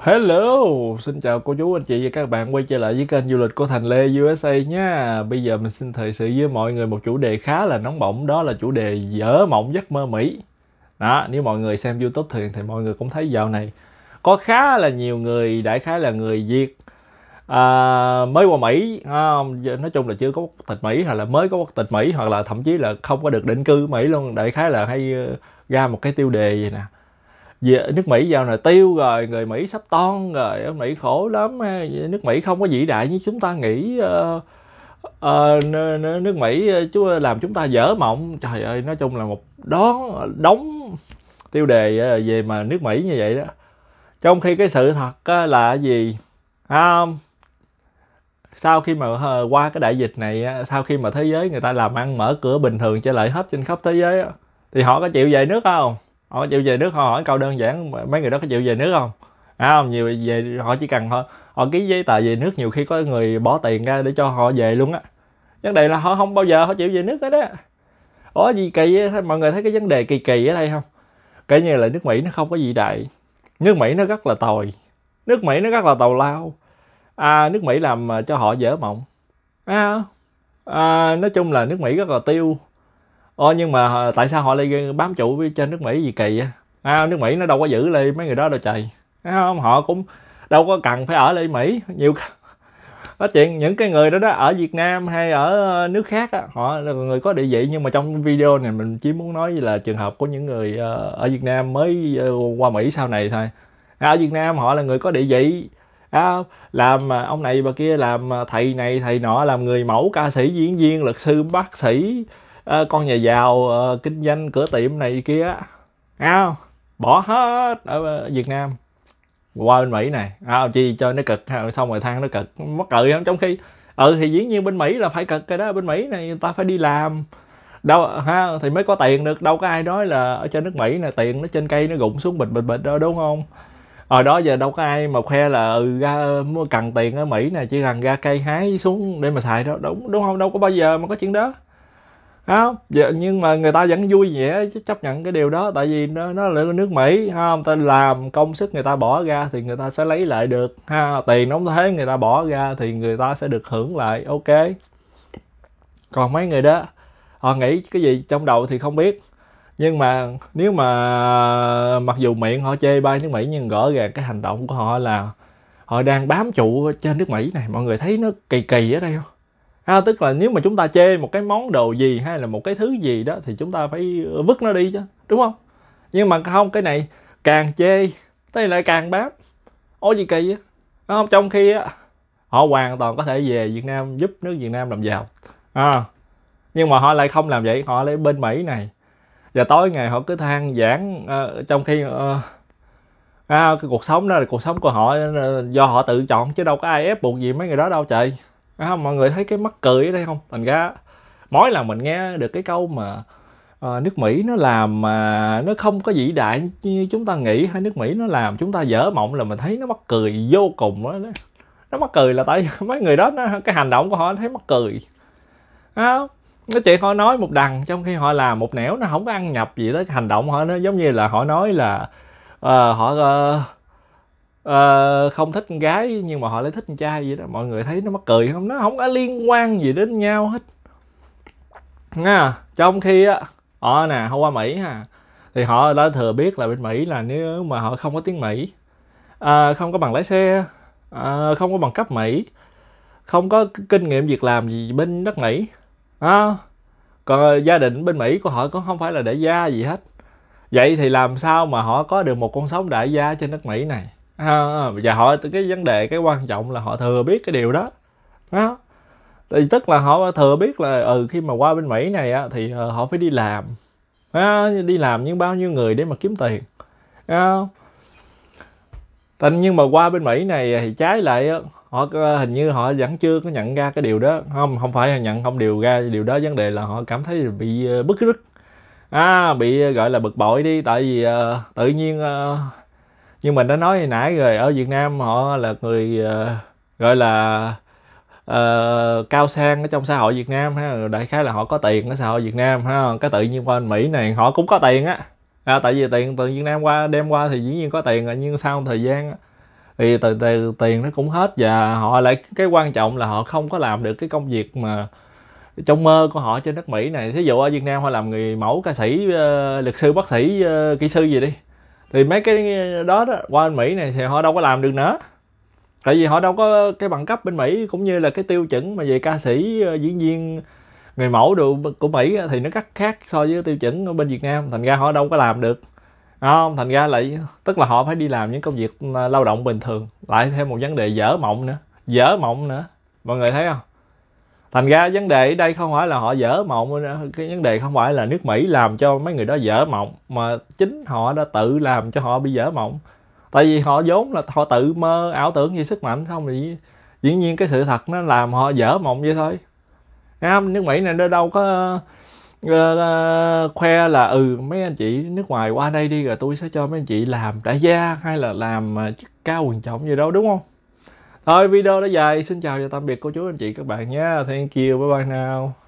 Hello, xin chào cô chú anh chị và các bạn quay trở lại với kênh du lịch của Thành Lê USA nha. Bây giờ mình xin thời sự với mọi người một chủ đề khá là nóng bỏng đó là chủ đề dở mộng giấc mơ Mỹ. Đó, nếu mọi người xem YouTube thì thì mọi người cũng thấy dạo này có khá là nhiều người đại khái là người Việt à, mới qua Mỹ, à, nói chung là chưa có quốc tịch Mỹ hoặc là mới có quốc tịch Mỹ hoặc là thậm chí là không có được định cư Mỹ luôn, đại khái là hay ờ, ra một cái tiêu đề vậy nè về nước Mỹ dạo là tiêu rồi người Mỹ sắp ton rồi ở Mỹ khổ lắm nước Mỹ không có vĩ đại như chúng ta nghĩ uh, uh, nước Mỹ ờ, chú làm chúng ta dở mộng trời ơi nói chung là một đón đóng tiêu đề về mà nước Mỹ như vậy đó trong khi cái sự thật là gì không sau khi mà qua cái đại dịch này sau khi mà thế giới người ta làm ăn mở cửa bình thường trở lại hết trên khắp thế giới thì họ có chịu về nước không họ chịu về nước họ hỏi câu đơn giản mấy người đó có chịu về nước không à, không nhiều về họ chỉ cần họ, họ ký giấy tờ về nước nhiều khi có người bỏ tiền ra để cho họ về luôn á vấn đề là họ không bao giờ họ chịu về nước hết á ủa gì kỳ á mọi người thấy cái vấn đề kỳ kỳ ở đây không kể như là nước mỹ nó không có gì đại nước mỹ nó rất là tồi nước mỹ nó rất là tàu lao à, nước mỹ làm cho họ dở mộng à, à, nói chung là nước mỹ rất là tiêu Ồ nhưng mà ờ, tại sao họ lại bám trụ trên nước Mỹ gì kỳ vậy? À, nước Mỹ nó đâu có giữ lại mấy người đó đâu trời. Thấy không? Họ cũng đâu có cần phải ở lại Mỹ nhiều nói chuyện những cái người đó đó ở Việt Nam hay ở nước khác đó, họ là người có địa vị nhưng mà trong video này mình chỉ muốn nói là trường hợp của những người ờ, ở Việt Nam mới ờ, qua Mỹ sau này thôi à, ở Việt Nam họ là người có địa vị à, làm ông này bà kia làm thầy này thầy nọ làm người mẫu ca sĩ diễn viên luật sư bác sĩ Ờ, con nhà giàu à, kinh doanh cửa tiệm này kia ao bỏ hết ở ờ, Việt Nam qua bên Mỹ này ao chi cho nó cực xong rồi than nó cực mất cự không trong khi ừ thì dĩ nhiên bên Mỹ là phải cực cái đó bên Mỹ này người ta phải đi làm đâu ha thì mới có tiền được đâu có ai nói là ở trên nước Mỹ là tiền nó trên cây nó gụng xuống bịch bịch bịch đâu đúng không ở đó giờ đâu có ai mà khoe là ừ, ra mua cần tiền ở Mỹ nè chỉ cần ra cây hái xuống để mà xài đâu đúng đúng không đâu có bao giờ mà có chuyện đó không dạ, nhưng mà người ta vẫn vui vẻ chấp nhận cái điều đó tại vì nó nó là nước mỹ Ha, người ta làm công sức người ta bỏ ra thì người ta sẽ lấy lại được ha tiền đóng thế người ta bỏ ra thì người ta sẽ được hưởng lại ok còn mấy người đó họ nghĩ cái gì trong đầu thì không biết nhưng mà nếu mà mặc dù miệng họ chê bai nước mỹ nhưng rõ ràng cái hành động của họ là họ đang bám trụ trên nước mỹ này mọi người thấy nó kỳ kỳ ở đây không ha à, tức là nếu mà chúng ta chê một cái món đồ gì hay là một cái thứ gì đó thì chúng ta phải vứt nó đi chứ đúng không nhưng mà không cái này càng chê thì lại càng bám ôi gì kỳ vậy không trong khi á họ hoàn toàn có thể về việt nam giúp nước việt nam làm giàu à, nhưng mà họ lại không làm vậy họ lại bên mỹ này và tối ngày họ cứ than giảng uh, trong khi uh, à, cái cuộc sống đó là cuộc sống của họ ờ, do họ tự chọn chứ đâu có ai ép buộc gì mấy người đó đâu trời Đấy à, không mọi người thấy cái mắc cười ở đây không thành ra mỗi lần mình nghe được cái câu mà uh, nước mỹ nó làm mà uh, nó không có vĩ đại như chúng ta nghĩ hay nước mỹ nó làm chúng ta dở mộng là mình thấy nó mắc cười vô cùng đó nó mắc cười là tại mấy người đó nó, cái hành động của họ thấy mắc cười không cái chuyện họ nói một đằng trong khi họ làm một nẻo nó không có ăn nhập gì tới hành động họ nó giống như là họ nói là uh, họ uh, uh, không thích con gái nhưng mà họ lại thích con trai vậy đó mọi người thấy nó mắc cười không nó không có liên quan gì đến nhau hết nha trong khi á họ nè họ qua mỹ ha thì họ đã thừa biết là bên mỹ là nếu mà họ không có tiếng mỹ uh, không có bằng lái xe uh, không có bằng cấp mỹ không có kinh nghiệm việc làm gì bên đất mỹ uh, còn ờ, gia đình bên mỹ của họ cũng không phải là đại gia gì hết vậy thì làm sao mà họ có được một con sống đại gia trên đất mỹ này à, và họ cái vấn đề cái quan trọng là họ thừa biết cái điều đó đó thì tức là họ thừa biết là ừ khi mà qua bên mỹ này á, thì ờ, họ phải đi làm à, đi làm những bao nhiêu người để mà kiếm tiền à, Tình nhưng mà qua bên Mỹ này thì trái lại họ ờ, hình như họ vẫn chưa có nhận ra cái điều đó không không phải là nhận không điều ra điều đó vấn đề là họ cảm thấy bị ờ, bức rứt à, bị gọi là bực bội đi tại vì uh, tự nhiên uh, như mình đã nói hồi nãy rồi ở Việt Nam họ là người ờ, gọi là uh, cao sang ở trong xã hội Việt Nam ha đại khái là họ có tiền ở xã hội Việt Nam ha cái tự nhiên qua Mỹ này họ cũng có tiền á à, tại vì tiền từ Việt Nam qua đem qua thì dĩ nhiên có tiền rồi nhưng sau thời gian thì từ từ tiền nó cũng hết và họ lại cái quan trọng là họ không có làm được cái công việc mà trong mơ của họ trên đất Mỹ này thí dụ ở Việt Nam họ làm người mẫu ca sĩ uh, luật sư bác sĩ uh, kỹ sư gì đi thì mấy cái ờ, đó, đó qua bên mỹ này thì họ đâu có làm được nữa tại vì họ đâu có cái bằng cấp bên mỹ cũng như là cái tiêu chuẩn mà về ca sĩ ờ, diễn viên người mẫu đồ của mỹ thì nó cắt khác so với tiêu chuẩn ở bên việt nam thành ra họ đâu có làm được không thành ra lại tức là họ phải đi làm những công việc ờ, lao động bình thường lại thêm một vấn đề dở mộng nữa dở mộng nữa mọi người thấy không thành ra vấn đề ở đây không phải là họ dở mộng cái vấn đề không phải là nước mỹ làm cho mấy người đó dở mộng mà chính họ đã tự làm cho họ bị dở mộng tại vì họ vốn là họ tự mơ ảo tưởng về sức mạnh không thì dĩ nhiên cái sự thật nó làm họ dở mộng vậy thôi Nam, nước mỹ này nó đâu có uh, khoe là ừ mấy anh chị nước ngoài qua đây đi rồi tôi sẽ cho mấy anh chị làm đại gia hay là làm ờ, chức cao quyền trọng gì đâu đúng không thôi video đã dài xin chào và tạm biệt cô chú anh chị các bạn nhé thank you bye bye nào